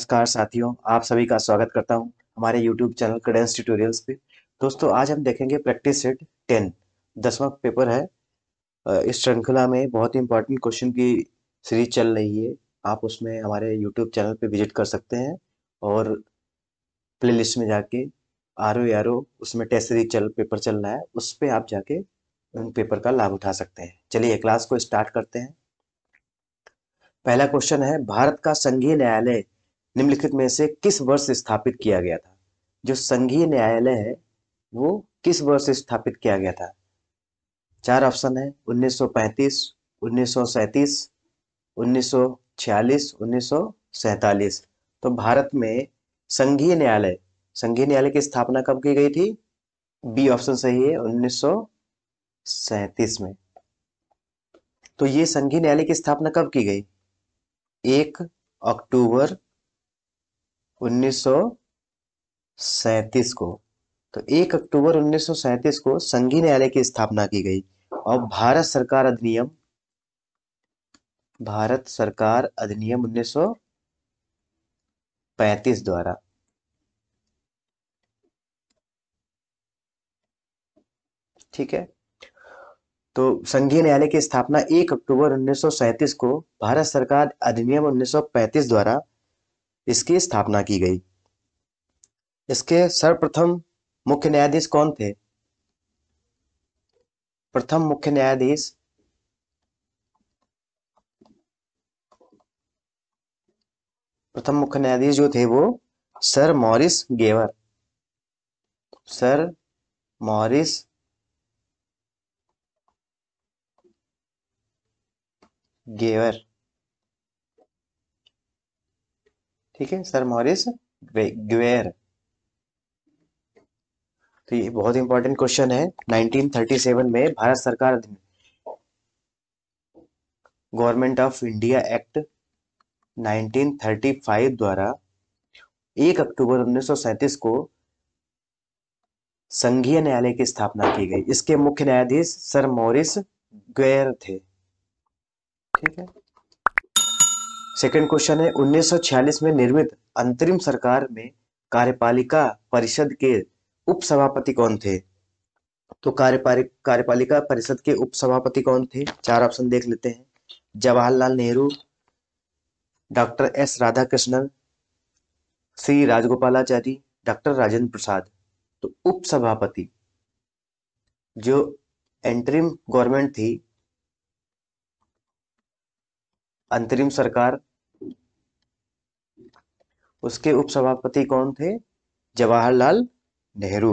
नमस्कार साथियों आप सभी का स्वागत करता हूं हमारे YouTube चैनल कडेंस ट्यूटोरियल्स पे दोस्तों आज हम देखेंगे प्रैक्टिस सेट टेन दसवां पेपर है इस श्रृंखला में बहुत ही इंपॉर्टेंट क्वेश्चन की सीरीज चल रही है आप उसमें हमारे YouTube चैनल पे विजिट कर सकते हैं और प्लेलिस्ट में जाके आर ओ आर ओ उसमें टेस्ट सीरीज चल पेपर चल रहा है उस पर आप जाके उन पेपर का लाभ उठा सकते हैं चलिए क्लास को स्टार्ट करते हैं पहला क्वेश्चन है भारत का संघीय न्यायालय निम्नलिखित में से किस वर्ष स्थापित किया गया था जो संघीय न्यायालय है वो किस वर्ष स्थापित किया गया था चार ऑप्शन है 1935, 1937, 1946, 1947। तो भारत में संघीय न्यायालय संघीय न्यायालय की स्थापना कब की गई थी बी ऑप्शन सही है उन्नीस में तो ये संघीय न्यायालय की स्थापना कब की गई एक अक्टूबर उन्नीस को तो 1 अक्टूबर 1937 को संघीय न्यायालय की स्थापना की गई और भारत सरकार अधिनियम भारत सरकार अधिनियम 1935 द्वारा ठीक है तो संघीय न्यायालय की स्थापना 1 अक्टूबर 1937 को भारत सरकार अधिनियम 1935 द्वारा इसकी स्थापना की गई इसके सर्वप्रथम मुख्य न्यायाधीश कौन थे प्रथम मुख्य न्यायाधीश प्रथम मुख्य न्यायाधीश जो थे वो sir Maurice Gwyer sir Maurice Gwyer ठीक है सर मॉरिस ग्वेर तो ये बहुत इंपॉर्टेंट क्वेश्चन है 1937 में भारत सरकार गवर्नमेंट ऑफ इंडिया एक्ट 1935 द्वारा 1 अक्टूबर 1937 को संघीय न्यायालय की स्थापना की गई इसके मुख्य न्यायाधीश सर मॉरिस ग्वेर थे ठीक है सेकंड क्वेश्चन है 1946 में निर्मित अंतरिम सरकार में कार्यपालिका परिषद के उपसभापति कौन थे तो कार्यपालिका परिषद के उपसभापति कौन थे चार ऑप्शन देख लेते हैं Jawaharlal Nehru doctor S Radhakrishnan Shri Rajagopalachari doctor Rajendra Prasad तो उपसभापति जो एंटरिम गवर्नमेंट थी अंतरिम सरकार उसके उपसभापति कौन थे जवाहरलाल नेहरू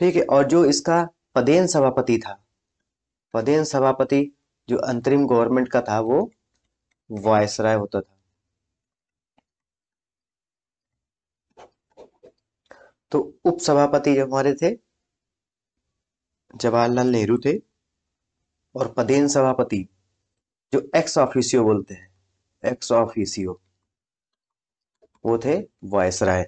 ठीक है और जो इसका पदेन सभापति था पदेन सभापति जो अंतरिम गवर्नमेंट का था वो वायसराय होता था तो उपसभापति जो हमारे थे जवाहरलाल नेहरू थे और पदेन सभापति जो एक्स ऑफिसियो बोलते हैं एक्स ऑफ ईसीओ वो थे राय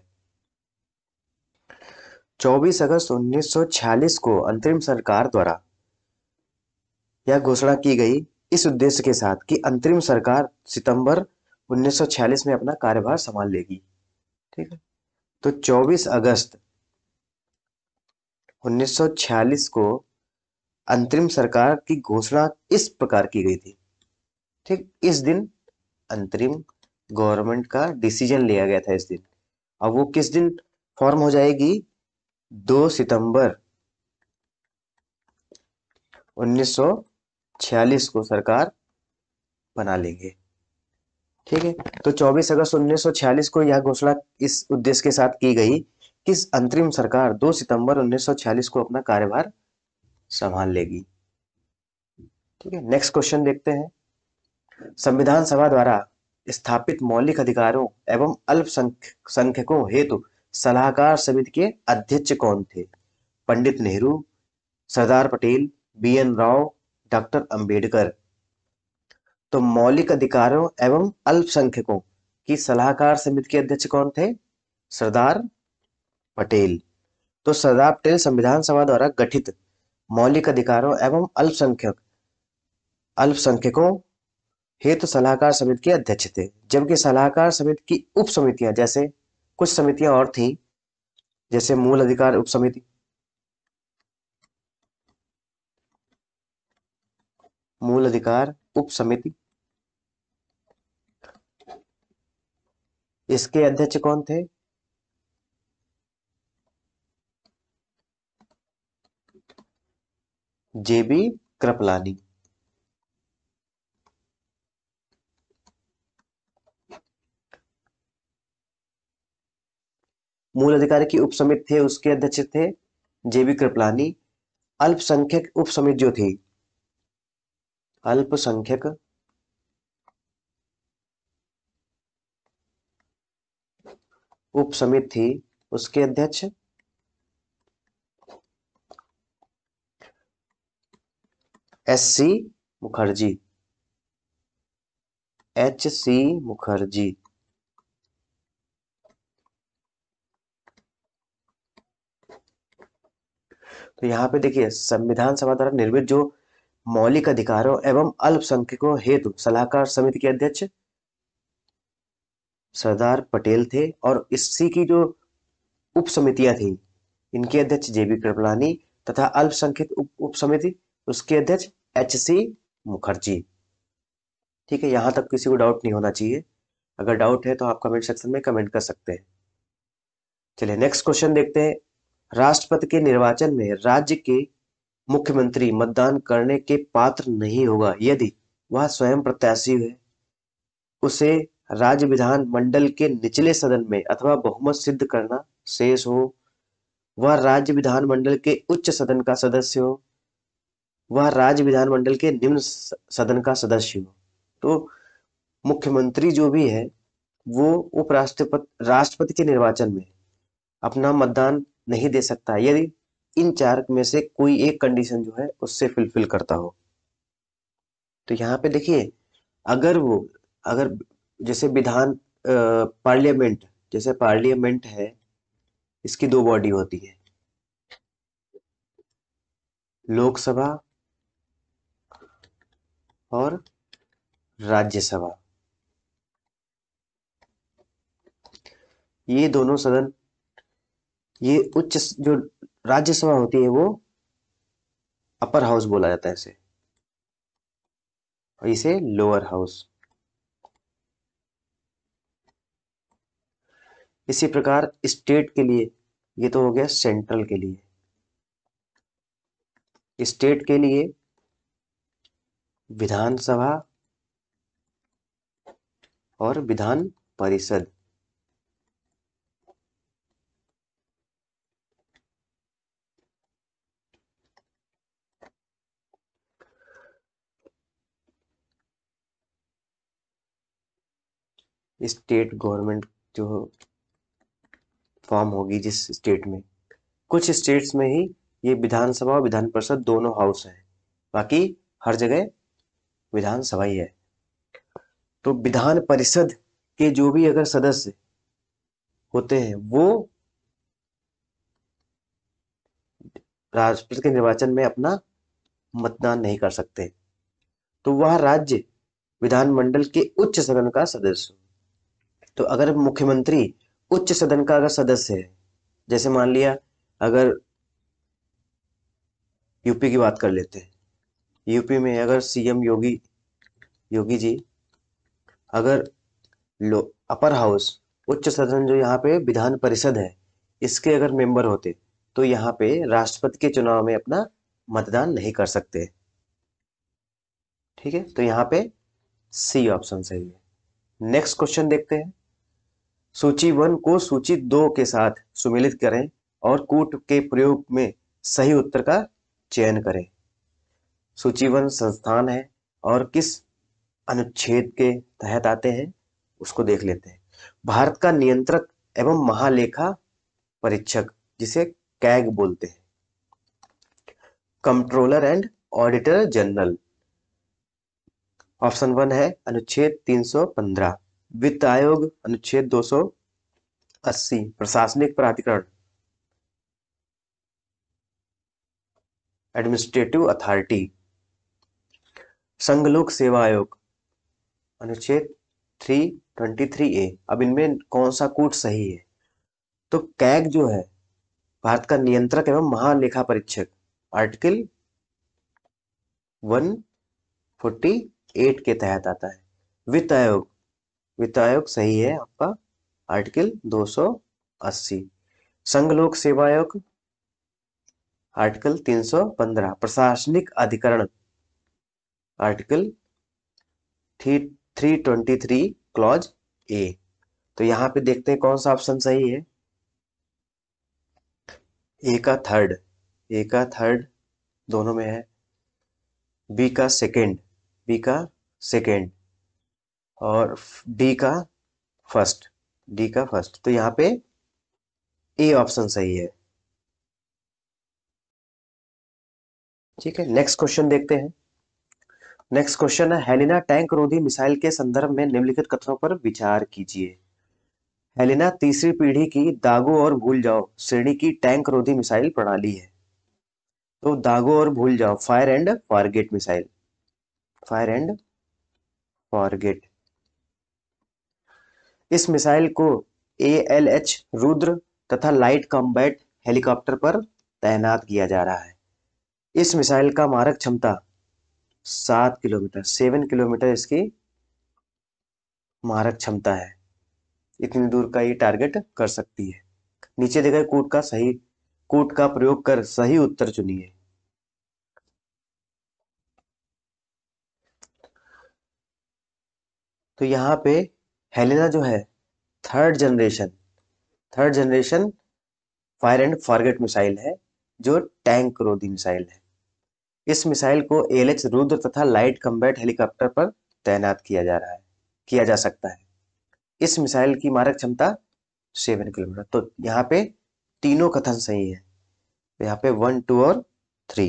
24 अगस्त 1946 को अंतरिम सरकार द्वारा यह घोषणा की गई इस उद्देश्य के साथ कि अंतरिम सरकार सितंबर 1946 में अपना कार्यभार संभाल लेगी ठीक है तो 24 अगस्त 1946 को अंतरिम सरकार की घोषणा इस प्रकार की गई थी ठीक इस दिन अंतरिम गवर्नमेंट का डिसीजन लिया गया था इस दिन अब वो किस दिन फॉर्म हो जाएगी दो सितंबर 1946 को सरकार बना लेंगे ठीक है तो 24 अगस्त 1946 को यह घोषणा इस उद्देश्य के साथ की गई किस अंतरिम सरकार 2 सितंबर 1946 को अपना कार्यभार संभाल लेगी ठीक है नेक्स्ट क्वेश्चन देखते हैं संविधान सभा द्वारा स्थापित मौलिक अधिकारों एवं अल्पसंख्यकों हेतु सलाहकार समिति के अध्यक्ष कौन थे Pandit Nehru Sardar Patel B N Rau doctor Ambedkar तो मौलिक अधिकारों एवं अल्पसंख्यकों की सलाहकार समिति के अध्यक्ष कौन थे सरदार पटेल तो सरदार पटेल संविधान सभा द्वारा गठित मौलिक अधिकारों एवं अल्पसंख्यक अल्पसंख्यकों हेतु तो सलाहकार समिति के अध्यक्ष थे जबकि सलाहकार समिति की उप समितियां जैसे कुछ समितियां और थी जैसे मूल अधिकार उप समिति मूल अधिकार उप समिति इसके अध्यक्ष कौन थे जेबी कृपलानी मूल अधिकारी की उपसमित थे उसके अध्यक्ष थे जेबी कृपलानी अल्पसंख्यक उपसमिति जो थी अल्पसंख्यक समिति थी उसके अध्यक्ष S C Mukherjee H C Mukherjee तो यहाँ पे देखिए संविधान सभा द्वारा निर्मित जो मौलिक अधिकारों एवं अल्पसंख्यकों हेतु सलाहकार समिति के अध्यक्ष सरदार पटेल थे और इसी की जो उप समितियां थी इनके अध्यक्ष जेबी कृपलानी तथा अल्पसंख्यक उप, उप समिति उसके अध्यक्ष एच सी मुखर्जी ठीक है यहां तक किसी को डाउट नहीं होना चाहिए अगर डाउट है तो आप कमेंट सेक्शन में कमेंट कर सकते हैं चलिए नेक्स्ट क्वेश्चन देखते हैं राष्ट्रपति के निर्वाचन में राज्य के मुख्यमंत्री मतदान करने के पात्र नहीं होगा यदि वह स्वयं प्रत्याशी है उसे राज्य विधान मंडल के निचले सदन में अथवा बहुमत सिद्ध करना शेष हो वह राज्य विधान मंडल के उच्च सदन का सदस्य हो वह राज्य विधानमंडल के निम्न सदन का सदस्य हो तो मुख्यमंत्री जो भी है वो उपराष्ट्रपति राष्ट्रपति के निर्वाचन में अपना मतदान नहीं दे सकता यदि इन चार में से कोई एक कंडीशन जो है उससे फुलफिल करता हो तो यहाँ पे देखिए अगर वो अगर जैसे विधान पार्लियामेंट जैसे पार्लियामेंट है इसकी दो बॉडी होती है लोकसभा और राज्यसभा ये दोनों सदन ये उच्च जो राज्यसभा होती है वो अपर हाउस बोला जाता है इसे और इसे लोअर हाउस इसी प्रकार स्टेट के लिए ये तो हो गया सेंट्रल के लिए स्टेट के लिए विधानसभा और विधान परिषद स्टेट गवर्नमेंट जो फॉर्म होगी जिस स्टेट में कुछ स्टेट्स में ही ये विधानसभा और विधान परिषद दोनों हाउस है बाकी हर जगह विधानसभा ही है तो विधान परिषद के जो भी अगर सदस्य होते हैं वो राष्ट्रपति के निर्वाचन में अपना मतदान नहीं कर सकते तो वह राज्य विधानमंडल के उच्च सदन का सदस्य तो अगर मुख्यमंत्री उच्च सदन का अगर सदस्य है जैसे मान लिया अगर यूपी की बात कर लेते हैं यूपी में अगर सीएम योगी योगी जी अगर लो अपर हाउस उच्च सदन जो यहाँ पे विधान परिषद है इसके अगर मेंबर होते तो यहाँ पे राष्ट्रपति के चुनाव में अपना मतदान नहीं कर सकते ठीक है तो यहाँ पे सी ऑप्शन सही है नेक्स्ट क्वेश्चन देखते हैं सूची वन को सूची दो के साथ सुमिलित करें और कूट के प्रयोग में सही उत्तर का चयन करें सूची वन संस्थान है और किस अनुच्छेद के तहत आते हैं उसको देख लेते हैं भारत का नियंत्रक एवं महालेखा परीक्षक जिसे कैग बोलते हैं controller and auditor general option one है अनुच्छेद 315 वित्त आयोग अनुच्छेद 280 प्रशासनिक प्राधिकरण एडमिनिस्ट्रेटिव अथॉरिटी संघ लोक सेवा आयोग अनुच्छेद 323 ए अब इनमें कौन सा कूट सही है तो कैग जो है भारत का नियंत्रक एवं महालेखा परीक्षक आर्टिकल 148 के तहत आता है वित्त आयोग वित्त आयोग सही है आपका आर्टिकल 280 संघ लोक सेवा आयोग आर्टिकल 315 प्रशासनिक अधिकरण article three three twenty three clause A तो यहाँ पे देखते हैं कौन सा ऑप्शन सही है ए का थर्ड ए का थर्ड दोनों में है बी का सेकेंड बी का सेकेंड और डी का फर्स्ट डी का फर्स्ट तो यहाँ पे ए ऑप्शन सही है ठीक है नेक्स्ट क्वेश्चन देखते हैं नेक्स्ट क्वेश्चन है हेलिना टैंक रोधी मिसाइल के संदर्भ में निम्नलिखित कथनों पर विचार कीजिए हेलिना तीसरी पीढ़ी की दागो और भूल जाओ श्रेणी की टैंक रोधी मिसाइल प्रणाली है तो दागो और भूल जाओ fire and forget missile fire and forget इस मिसाइल को ए एल एच रुद्र तथा लाइट कॉम्बैट हेलीकॉप्टर पर तैनात किया जा रहा है इस मिसाइल का मारक क्षमता सात किलोमीटर सेवन किलोमीटर इसकी मारक क्षमता है इतनी दूर का ये टारगेट कर सकती है नीचे दिए गए कूट का सही कूट का प्रयोग कर सही उत्तर चुनिए तो यहां पे हेलेना जो है third generation third generation fire and forget missile है जो टैंक रोधी मिसाइल है इस मिसाइल को एल एच रुद्र तथा लाइट कम्बैट हेलीकॉप्टर पर तैनात किया जा रहा है किया जा सकता है इस मिसाइल की मारक क्षमता सेवन किलोमीटर तो यहाँ पे तीनों कथन सही है यहाँ पे वन टू और थ्री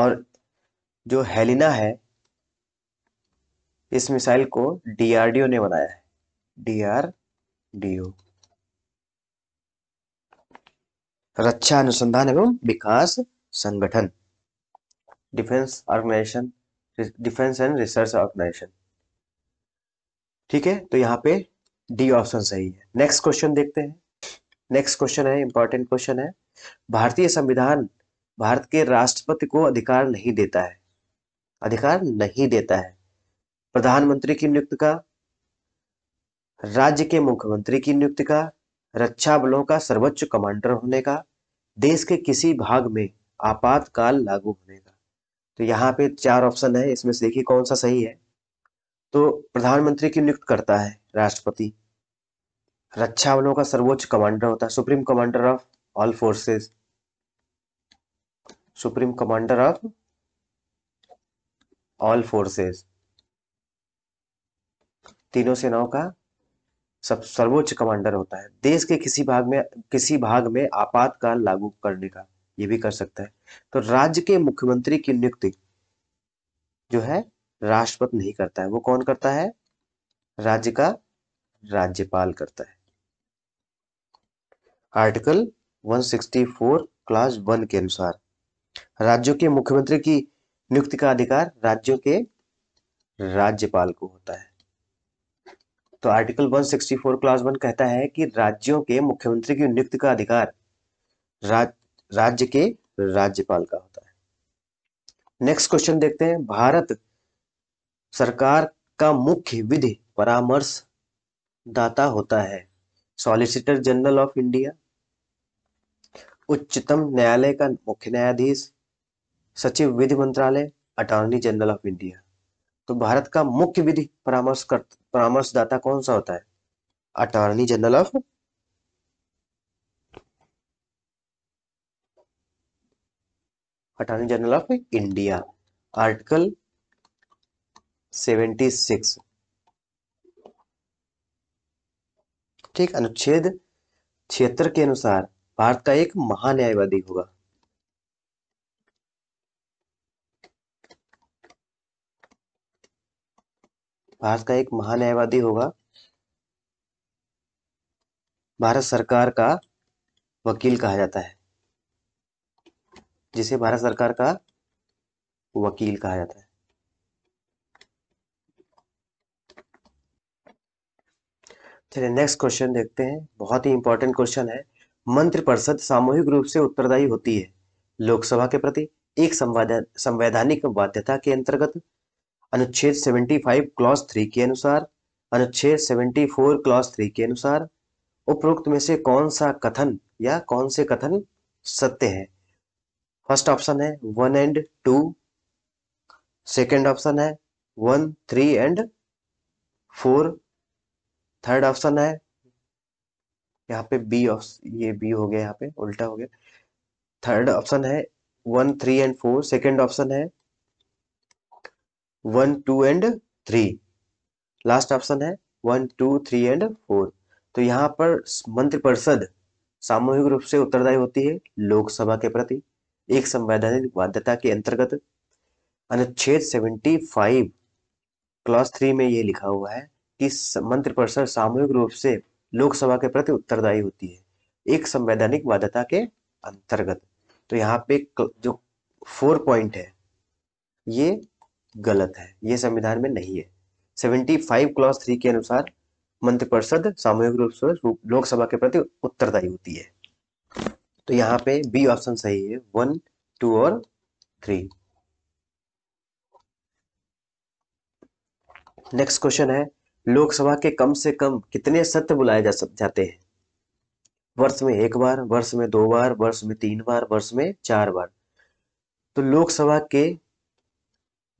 और जो हेलिना है इस मिसाइल को डीआरडीओ ने बनाया है डीआरडीओ रक्षा अच्छा अनुसंधान एवं विकास संगठन defence organisation defence and research organisation ठीक है तो यहाँ पे डी ऑप्शन सही है नेक्स्ट क्वेश्चन देखते हैं नेक्स्ट क्वेश्चन है इंपॉर्टेंट क्वेश्चन है भारतीय संविधान भारत के राष्ट्रपति को अधिकार नहीं देता है अधिकार नहीं देता है प्रधानमंत्री की नियुक्ति का राज्य के मुख्यमंत्री की नियुक्ति का रक्षा बलों का सर्वोच्च कमांडर होने का देश के किसी भाग में आपातकाल लागू होने का तो यहाँ पे चार ऑप्शन है इसमें से देखिए कौन सा सही है तो प्रधानमंत्री की नियुक्त करता है राष्ट्रपति रक्षा बलों का सर्वोच्च कमांडर होता है supreme commander of all forces supreme commander of all forces तीनों सेनाओं का सब सर्वोच्च कमांडर होता है देश के किसी भाग में किसी भाग में आपातकाल लागू करने का ये भी कर सकता है तो राज्य के मुख्यमंत्री की नियुक्ति जो है राष्ट्रपति नहीं करता है वो कौन करता है राज्य का राज्यपाल करता है आर्टिकल 164 क्लास वन के अनुसार राज्यों के मुख्यमंत्री की नियुक्ति का अधिकार राज्यों के राज्यपाल को होता है तो आर्टिकल 164 क्लास वन कहता है कि राज्यों के मुख्यमंत्री की नियुक्ति का अधिकार राज, राज्य के राज्यपाल का होता है नेक्स्ट क्वेश्चन देखते हैं भारत सरकार का मुख्य विधि परामर्श दाता होता है सॉलिसिटर जनरल ऑफ इंडिया उच्चतम न्यायालय का मुख्य न्यायाधीश सचिव विधि मंत्रालय अटॉर्नी जनरल ऑफ इंडिया तो भारत का मुख्य विधि परामर्श कर परामर्शदाता कौन सा होता है attorney general of attorney general of India article 76 ठीक अनुच्छेद छिहत्तर के अनुसार भारत का एक महान्यायवादी होगा भारत का एक महान्यायवादी होगा भारत सरकार का वकील कहा जाता है जिसे भारत सरकार का वकील कहा जाता है चलिए नेक्स्ट क्वेश्चन देखते हैं बहुत ही इंपॉर्टेंट क्वेश्चन है मंत्रिपरिषद सामूहिक रूप से उत्तरदायी होती है लोकसभा के प्रति एक संवैधानिक बाध्यता के अंतर्गत अनुच्छेद 75 क्लॉज थ्री के अनुसार अनुच्छेद 74 क्लॉज थ्री के अनुसार उपरोक्त में से कौन सा कथन या कौन से कथन सत्य है फर्स्ट ऑप्शन है one and two second option है one three and four third option है यहाँ पे बी ऑप्शन ये बी हो गया यहाँ पे उल्टा हो गया थर्ड ऑप्शन है one three and four second option है one two and three last option है one two three and four तो यहाँ पर मंत्रिपरिषद परिषद सामूहिक रूप से उत्तरदायी होती है लोकसभा के प्रति एक संवैधानिक बाध्यता के अंतर्गत अनुच्छेद फाइव क्लास थ्री में यह लिखा हुआ है कि मंत्रिपरिषद सामूहिक रूप से लोकसभा के प्रति उत्तरदायी होती है एक संवैधानिक बाध्यता के अंतर्गत तो यहाँ पे जो फोर पॉइंट है ये गलत है ये संविधान में नहीं है सेवेंटी फाइव क्लॉस थ्री के अनुसार मंत्रिपरिषद सामूहिक रूप से लोकसभा के प्रति उत्तरदायी होती है तो यहाँ पे बी ऑप्शन सही है वन टू और थ्री नेक्स्ट क्वेश्चन है लोकसभा के कम से कम कितने सत्र बुलाए जा जाते हैं वर्ष में एक बार वर्ष में दो बार वर्ष में तीन बार वर्ष में चार बार तो लोकसभा के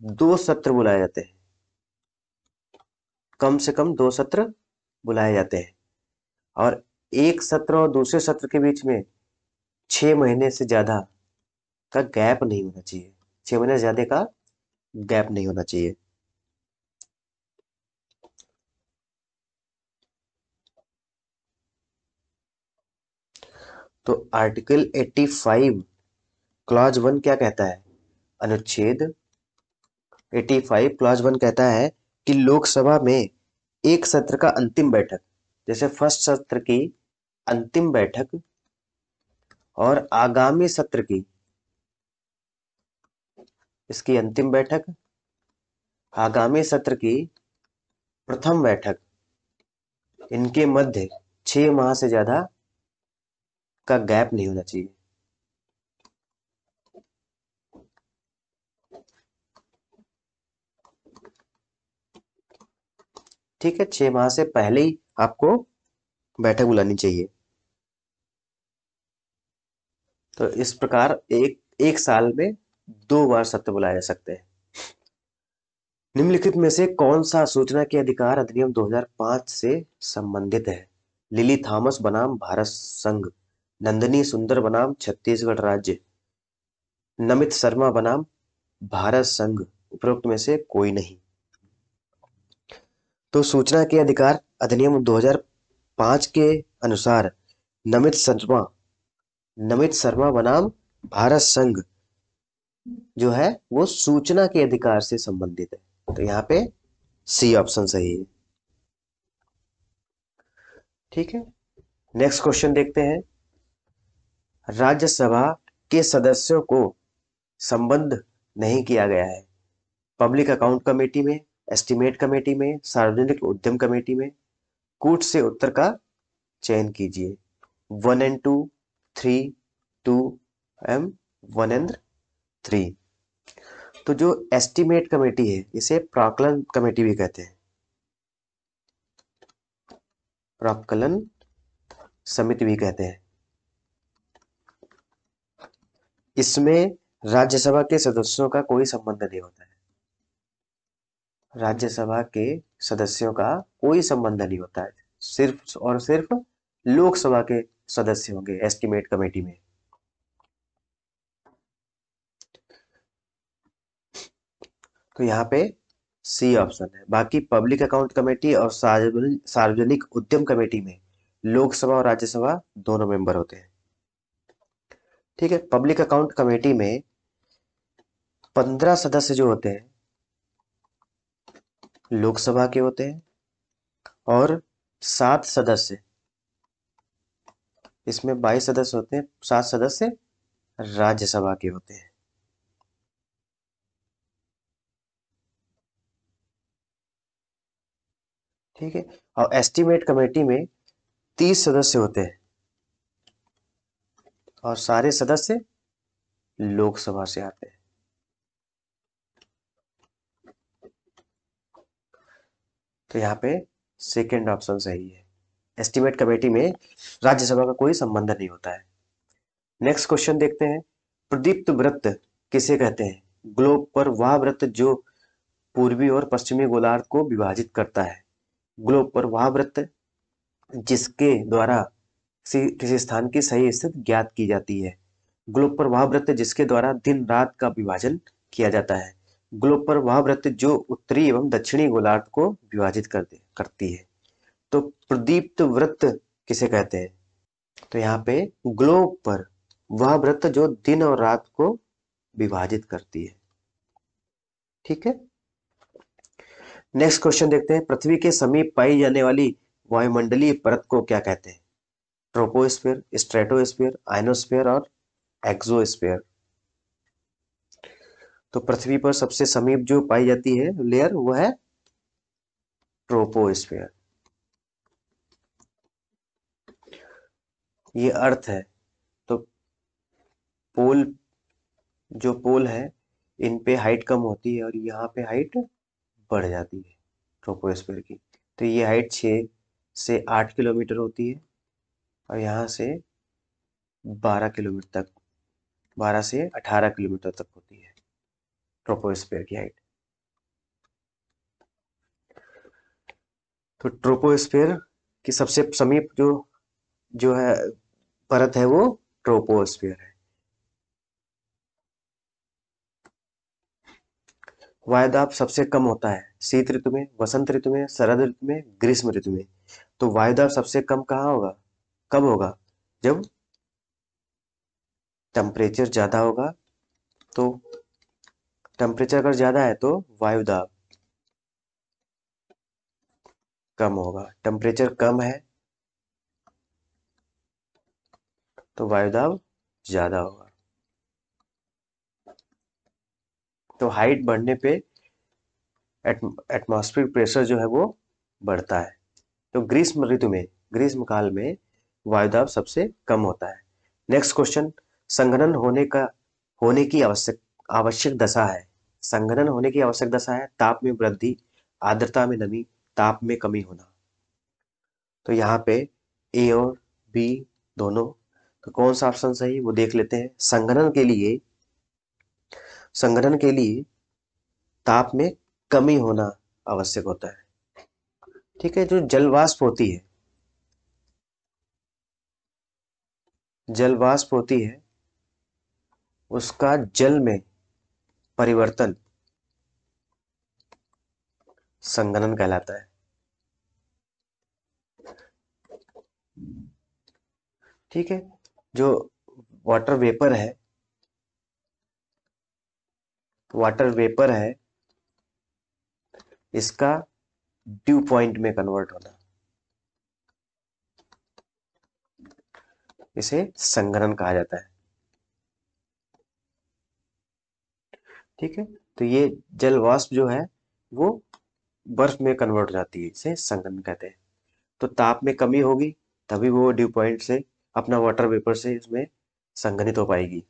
दो सत्र बुलाए जाते हैं कम से कम दो सत्र बुलाए जाते हैं और एक सत्र और दूसरे सत्र के बीच में छह महीने से ज़्यादा का गैप नहीं होना चाहिए छह महीने से ज़्यादा का गैप नहीं होना चाहिए तो आर्टिकल 85 क्लॉज वन क्या कहता है अनुच्छेद एटी फाइव क्लास वन कहता है कि लोकसभा में एक सत्र का अंतिम बैठक जैसे फर्स्ट सत्र की अंतिम बैठक और आगामी सत्र की इसकी अंतिम बैठक आगामी सत्र की प्रथम बैठक इनके मध्य छह माह से ज्यादा का गैप नहीं होना चाहिए ठीक है छह माह से पहले ही आपको बैठक बुलानी चाहिए तो इस प्रकार एक एक साल में दो बार सत्र बुलाए जा सकते हैं निम्नलिखित में से कौन सा सूचना के अधिकार अधिनियम 2005 से संबंधित है लिली थॉमस बनाम भारत संघ नंदनी सुंदर बनाम छत्तीसगढ़ राज्य नमित शर्मा बनाम भारत संघ उपरोक्त में से कोई नहीं तो सूचना के अधिकार अधिनियम 2005 के अनुसार नमित शर्मा नमित शर्मा बनाम भारत संघ जो है वो सूचना के अधिकार से संबंधित है तो यहाँ पे सी ऑप्शन सही है ठीक है नेक्स्ट क्वेश्चन देखते हैं राज्यसभा के सदस्यों को संबंध नहीं किया गया है पब्लिक अकाउंट कमेटी में एस्टिमेट कमेटी में सार्वजनिक उद्यम कमेटी में कूट से उत्तर का चयन कीजिए one and two three two M one and three तो जो एस्टिमेट कमेटी है इसे प्राकलन कमेटी भी कहते हैं प्राकलन समिति भी कहते हैं इसमें राज्यसभा के सदस्यों का कोई संबंध नहीं होता है राज्यसभा के सदस्यों का कोई संबंध नहीं होता है सिर्फ और सिर्फ लोकसभा के सदस्य होंगे एस्टिमेट कमेटी में तो यहाँ पे सी ऑप्शन है बाकी पब्लिक अकाउंट कमेटी और सार्वजनिक उद्यम कमेटी में लोकसभा और राज्यसभा दोनों मेंबर होते हैं ठीक है पब्लिक अकाउंट कमेटी में पंद्रह सदस्य जो होते हैं लोकसभा के होते हैं और सात सदस्य इसमें बाईस सदस्य होते हैं सात सदस्य राज्यसभा के होते हैं ठीक है और एस्टीमेट कमेटी में तीस सदस्य होते हैं और सारे सदस्य लोकसभा से आते हैं तो यहाँ पे सेकेंड ऑप्शन सही है एस्टिमेट कमेटी में राज्यसभा का कोई संबंध नहीं होता है नेक्स्ट क्वेश्चन देखते हैं प्रदीप्त व्रत किसे कहते हैं ग्लोब पर वह व्रत जो पूर्वी और पश्चिमी गोलार्ध को विभाजित करता है ग्लोब पर वह व्रत जिसके द्वारा किसी स्थान की सही स्थिति ज्ञात की जाती है ग्लोब पर वह व्रत जिसके द्वारा दिन रात का विभाजन किया जाता है ग्लोब पर वह वृत्त जो उत्तरी एवं दक्षिणी गोलार्ध को विभाजित कर दे करती है तो प्रदीप्त वृत्त किसे कहते हैं तो यहाँ पे ग्लोब पर वह वृत्त जो दिन और रात को विभाजित करती है ठीक है नेक्स्ट क्वेश्चन देखते हैं पृथ्वी के समीप पाई जाने वाली वायुमंडलीय परत को क्या कहते हैं ट्रोपोस्फीयर स्ट्रेटोस्फीयर आइनोस्फीयर और एक्सोस्फीयर तो पृथ्वी पर सबसे समीप जो पाई जाती है लेयर वो है ट्रोपोस्फीयर ये अर्थ है तो पोल जो पोल है इन पे हाइट कम होती है और यहाँ पे हाइट बढ़ जाती है ट्रोपोस्फीयर की तो ये हाइट छ से आठ किलोमीटर होती है और यहाँ से बारह किलोमीटर तक बारह से अठारह किलोमीटर तक होती है ट्रोपोस्फेयर की हाइट तो ट्रोपोस्फेयर की सबसे समीप जो जो है परत है वो ट्रोपोस्फेयर है वायुदाब सबसे कम होता है शीत ऋतु में वसंत ऋतु में शरद ऋतु में ग्रीष्म ऋतु में तो वायुदाब सबसे कम कहा होगा कब होगा जब टेम्परेचर ज्यादा होगा तो टेम्परेचर अगर ज़्यादा है तो वायु दाब कम होगा टेम्परेचर कम है तो वायु दाब ज़्यादा होगा तो हाइट बढ़ने पे एटमॉस्फेरिक प्रेशर जो है वो बढ़ता है तो ग्रीष्म ऋतु में ग्रीष्म काल में वायुदाब सबसे कम होता है नेक्स्ट क्वेश्चन संघनन होने का होने की आवश्यक आवश्यक दशा है संघनन होने की आवश्यक दशा है ताप में वृद्धि आर्द्रता में नमी ताप में कमी होना तो यहाँ पे ए और बी दोनों तो कौन सा ऑप्शन सही वो देख लेते हैं संघनन के लिए संघनन के लिए ताप में कमी होना आवश्यक होता है ठीक है जो जलवाष्प होती है जलवाष्प होती है उसका जल में परिवर्तन संगणन कहलाता है ठीक है जो वाटर वेपर है वाटर वेपर है इसका ड्यू पॉइंट में कन्वर्ट होना इसे संगणन कहा जाता है ठीक है तो ये जल वाष्प जो है वो बर्फ में कन्वर्ट हो जाती है इसे संगन कहते हैं तो ताप में कमी होगी तभी वो ड्यू पॉइंट से अपना वाटर वेपर से इसमें संगनित हो पाएगी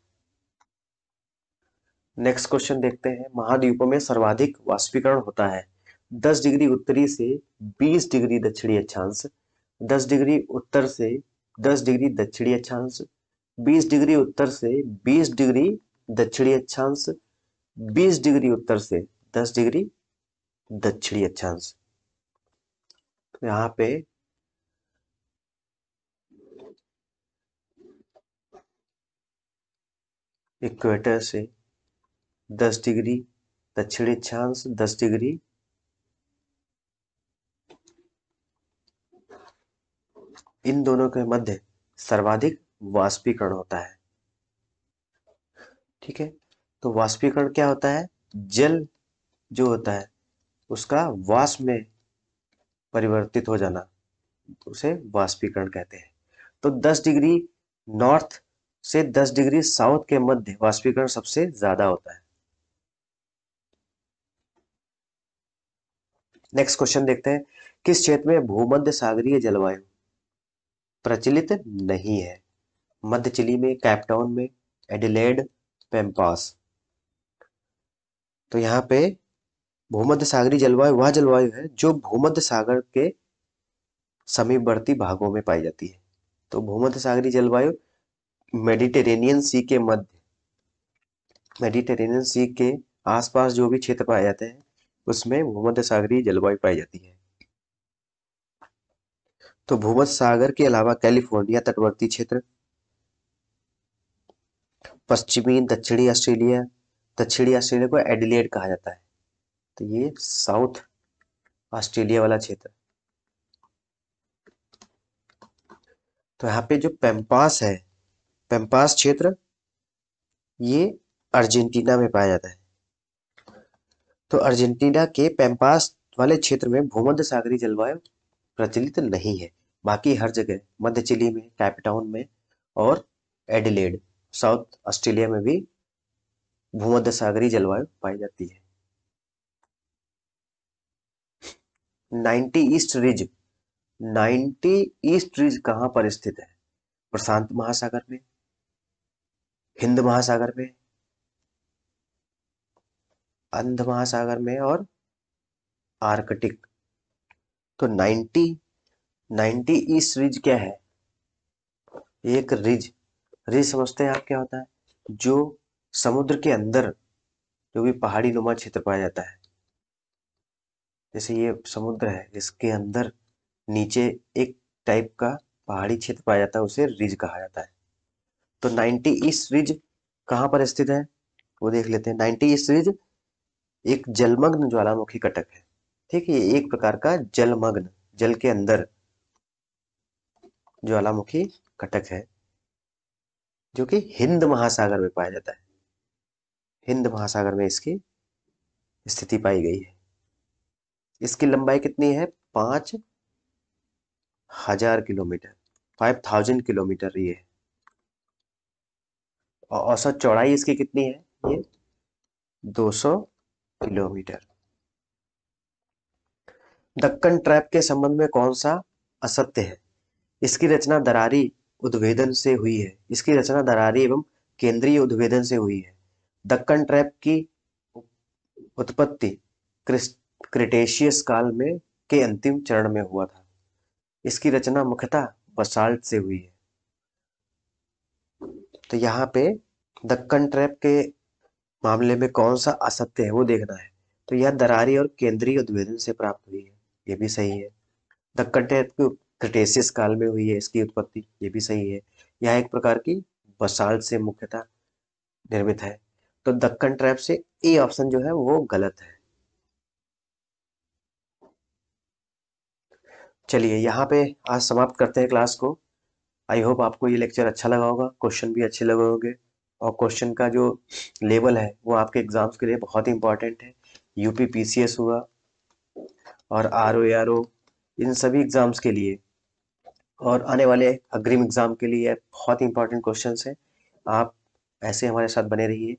नेक्स्ट क्वेश्चन देखते हैं महाद्वीपों में सर्वाधिक वाष्पीकरण होता है 10 डिग्री उत्तरी से 20 डिग्री दक्षिणी अक्षांश 10 डिग्री उत्तर से 10 डिग्री दक्षिणी अक्षांश 20 डिग्री उत्तर से 20 डिग्री दक्षिणी अक्षांश बीस डिग्री उत्तर से दस डिग्री दक्षिणी अक्षांश तो यहां पे इक्वेटर से दस डिग्री दक्षिणी अक्षांश दस डिग्री इन दोनों के मध्य सर्वाधिक वाष्पीकरण होता है ठीक है तो वाष्पीकरण क्या होता है जल जो होता है उसका वाष्प में परिवर्तित हो जाना उसे वाष्पीकरण कहते हैं तो 10 डिग्री नॉर्थ से 10 डिग्री साउथ के मध्य वाष्पीकरण सबसे ज्यादा होता है नेक्स्ट क्वेश्चन देखते हैं किस क्षेत्र में भूमध्य सागरीय जलवायु प्रचलित नहीं है मध्य चिली में कैपटाउन में एडिलेड पेम्पास तो यहाँ पे भूमध्य सागरी जलवायु वह जलवायु है जो भूमध्य सागर के समीपवर्ती भागों में पाई जाती है तो भूमध्य सागरी जलवायु मेडिटेरेनियन सी के मध्य मेडिटेरेनियन सी के आसपास जो भी क्षेत्र पाए जाते हैं उसमें भूमध्य सागरी जलवायु पाई जाती है तो भूमध्य सागर के अलावा कैलिफोर्निया तटवर्ती क्षेत्र पश्चिमी दक्षिणी ऑस्ट्रेलिया दक्षिणी ऑस्ट्रेलिया को एडिलेड कहा जाता है तो ये साउथ ऑस्ट्रेलिया वाला क्षेत्र तो यहाँ पे जो पेम्पास है पेम्पास क्षेत्र ये अर्जेंटीना में पाया जाता है तो अर्जेंटीना के पेम्पास वाले क्षेत्र में भूमध्य सागरी जलवायु प्रचलित नहीं है बाकी हर जगह मध्य चिली में कैपटाउन में और एडिलेड साउथ ऑस्ट्रेलिया में भी भूमध्य सागरी जलवायु पाई जाती है ninety east ridge ninety east ridge कहां पर स्थित है प्रशांत महासागर में हिंद महासागर में अंध महासागर में और आर्कटिक तो 90 90 ईस्ट रिज क्या है एक रिज रिज समझते हैं आप क्या होता है जो समुद्र के अंदर जो भी पहाड़ी नुमा क्षेत्र पाया जाता है जैसे ये समुद्र है इसके अंदर नीचे एक टाइप का पहाड़ी क्षेत्र पाया जाता है उसे रिज कहा जाता है तो 90 ईस्ट रिज कहाँ पर स्थित है वो देख लेते हैं 90 ईस्ट रिज एक जलमग्न ज्वालामुखी कटक है ठीक है ये एक प्रकार का जलमग्न जल के अंदर ज्वालामुखी कटक है जो कि हिंद महासागर में पाया जाता है हिंद महासागर में इसकी स्थिति पाई गई है इसकी लंबाई कितनी है पांच हजार किलोमीटर फाइव थाउजेंड किलोमीटर ये है और औसत चौड़ाई इसकी कितनी है ये दो सौ किलोमीटर दक्कन ट्रैप के संबंध में कौन सा असत्य है इसकी रचना दरारी उद्भेदन से हुई है इसकी रचना दरारी एवं केंद्रीय उद्भेदन से हुई है दक्कन ट्रैप की उत्पत्ति क्रिटेशियस काल में के अंतिम चरण में हुआ था इसकी रचना मुख्यतः बसाल्ट से हुई है तो यहाँ पे दक्कन ट्रैप के मामले में कौन सा असत्य है वो देखना है तो यह दरारी और केंद्रीय उद्भेदन से प्राप्त हुई है ये भी सही है दक्कन ट्रैप क्रिटेशियस काल में हुई है इसकी उत्पत्ति ये भी सही है यह एक प्रकार की बसाल्ट से मुख्यतः निर्मित है तो दक्कन ट्रैप से ए ऑप्शन जो है वो गलत है चलिए यहाँ पे आज समाप्त करते हैं क्लास को आई होप आपको ये लेक्चर अच्छा लगा होगा क्वेश्चन भी अच्छे लगे होंगे और क्वेश्चन का जो लेवल है वो आपके एग्जाम्स के लिए बहुत ही इंपॉर्टेंट है यूपी पीसीएस हुआ और आर ओ आर ओ इन सभी एग्ज़ाम्स के लिए और आने वाले अग्रिम एग्ज़ाम के लिए बहुत इंपॉर्टेंट क्वेश्चन हैं आप ऐसे हमारे साथ बने रहिए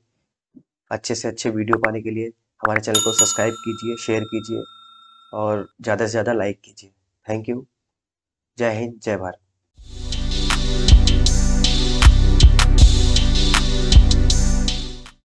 अच्छे से अच्छे वीडियो पाने के लिए हमारे चैनल को सब्सक्राइब कीजिए शेयर कीजिए और ज़्यादा से ज़्यादा लाइक कीजिए थैंक यू जय हिंद जय भारत